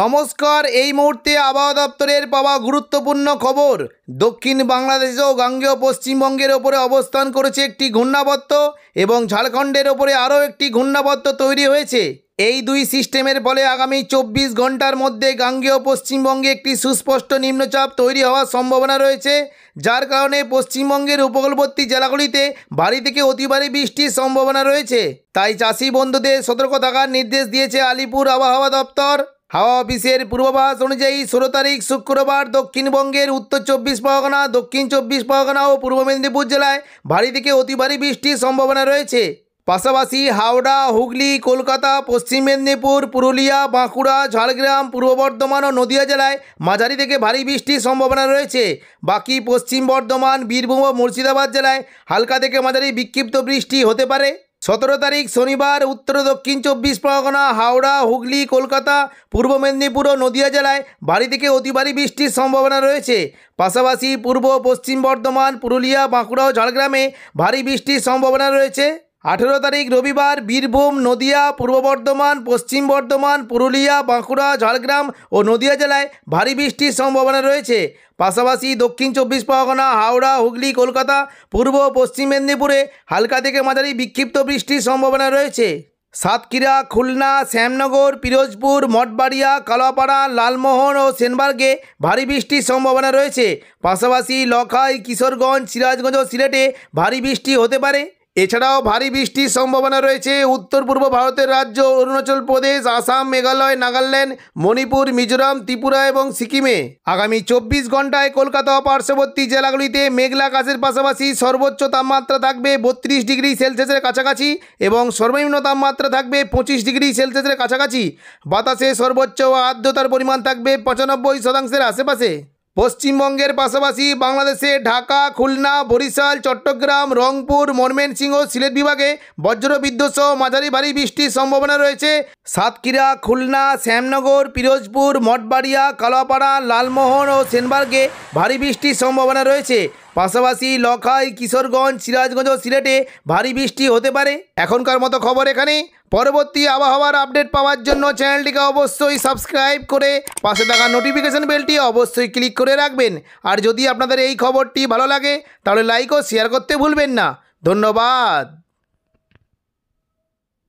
নমস্কার এই মুহূর্তে আবহাওয়া দপ্তরের পাওয়া গুরুত্বপূর্ণ খবর দক্ষিণ বাংলাদেশ ও গাঙ্গেয় পশ্চিমবঙ্গের ওপরে অবস্থান করেছে একটি ঘূর্ণাবত্ত এবং ঝাড়খণ্ডের ওপরে আরও একটি ঘূর্ণাবত্ত তৈরি হয়েছে এই দুই সিস্টেমের ফলে আগামী চব্বিশ ঘন্টার মধ্যে গাঙ্গেয় পশ্চিমবঙ্গে একটি সুস্পষ্ট নিম্নচাপ তৈরি হওয়ার সম্ভাবনা রয়েছে যার কারণে পশ্চিমবঙ্গের উপকূলবর্তী জেলাগুলিতে ভারী থেকে অতি ভারী বৃষ্টির সম্ভাবনা রয়েছে তাই চাষি বন্ধুদের সতর্ক থাকার নির্দেশ দিয়েছে আলিপুর আবহাওয়া দপ্তর হাওয়া অফিসের পূর্বাভাস অনুযায়ী ষোলো তারিখ শুক্রবার দক্ষিণবঙ্গের উত্তর চব্বিশ পরগনা দক্ষিণ চব্বিশ পরগনা ও পূর্ব মেদিনীপুর জেলায় ভারী থেকে অতি ভারী বৃষ্টির সম্ভাবনা রয়েছে পাশাপাশি হাওড়া হুগলি কলকাতা পশ্চিম মেদিনীপুর পুরুলিয়া বাঁকুড়া ঝাড়গ্রাম পূর্ব বর্ধমান ও নদীয়া জেলায় মাঝারি থেকে ভারী বৃষ্টির সম্ভাবনা রয়েছে বাকি পশ্চিম বর্ধমান বীরভূম ও মুর্শিদাবাদ জেলায় হালকা থেকে মাঝারি বিক্ষিপ্ত বৃষ্টি হতে পারে সতেরো তারিখ শনিবার উত্তর দক্ষিণ চব্বিশ পরগনা হাওড়া হুগলি কলকাতা পূর্ব মেদিনীপুর ও নদিয়া জেলায় বাড়ি থেকে অতি ভারী বৃষ্টির সম্ভাবনা রয়েছে পাশাপাশি পূর্ব পশ্চিম বর্ধমান পুরুলিয়া বাঁকুড়া ও ঝাড়গ্রামে ভারী বৃষ্টির সম্ভাবনা রয়েছে আঠেরো তারিখ রবিবার বীরভূম নদিয়া পূর্ব বর্ধমান পশ্চিম বর্ধমান পুরুলিয়া বাঁকুড়া ঝাড়গ্রাম ও নদিয়া জেলায় ভারী বৃষ্টির সম্ভাবনা রয়েছে পাশাপাশি দক্ষিণ চব্বিশ পরগনা হাওড়া হুগলি কলকাতা পূর্ব পশ্চিম মেদিনীপুরে হালকা থেকে মাঝারি বিক্ষিপ্ত বৃষ্টির সম্ভাবনা রয়েছে সাতক্ষীরা খুলনা শ্যামনগর পিরোজপুর মঠবাড়িয়া কালাপাড়া লালমোহন ও সেনবার্গে ভারী বৃষ্টির সম্ভাবনা রয়েছে পাশাপাশি লখাই কিশোরগঞ্জ সিরাজগঞ্জ ও সিলেটে ভারী বৃষ্টি হতে পারে এছাড়াও ভারী বৃষ্টির সম্ভাবনা রয়েছে উত্তর পূর্ব ভারতের রাজ্য অরুণাচল প্রদেশ আসাম মেঘালয় নাগাল্যান্ড মণিপুর মিজোরাম ত্রিপুরা এবং সিকিমে আগামী চব্বিশ ঘন্টায় কলকাতা পার্শ্ববর্তী জেলাগুলিতে মেঘলা আকাশের পাশাপাশি সর্বোচ্চ তাপমাত্রা থাকবে বত্রিশ ডিগ্রি সেলসিয়াসের কাছাকাছি এবং সর্বনিম্ন তাপমাত্রা থাকবে পঁচিশ ডিগ্রি সেলসিয়াসের কাছাকাছি বাতাসে সর্বোচ্চ আর্দ্রতার পরিমাণ থাকবে পঁচানব্বই শতাংশের আশেপাশে পশ্চিমবঙ্গের পাশাপাশি বাংলাদেশে ঢাকা খুলনা বরিশাল চট্টগ্রাম রংপুর ময়মনসিংহ সিলেট বিভাগে বজ্রবিদ্যুৎ সহ মাঝারি ভারী বৃষ্টির সম্ভাবনা রয়েছে সাতক্ষীরা খুলনা শ্যামনগর পিরোজপুর মঠবাড়িয়া কালাপাড়া লালমোহন ও সেনবার্গে ভারী বৃষ্টির সম্ভাবনা রয়েছে পাশাপাশি লখাই কিশোরগঞ্জ সিরাজগঞ্জ ও সিলেটে ভারী বৃষ্টি হতে পারে এখনকার মতো খবর এখানে পরবর্তী আবহাওয়ার আপডেট পাওয়ার জন্য চ্যানেলটিকে অবশ্যই সাবস্ক্রাইব করে পাশে থাকা নোটিফিকেশান বেলটি অবশ্যই ক্লিক করে রাখবেন আর যদি আপনাদের এই খবরটি ভালো লাগে তাহলে লাইক ও শেয়ার করতে ভুলবেন না ধন্যবাদ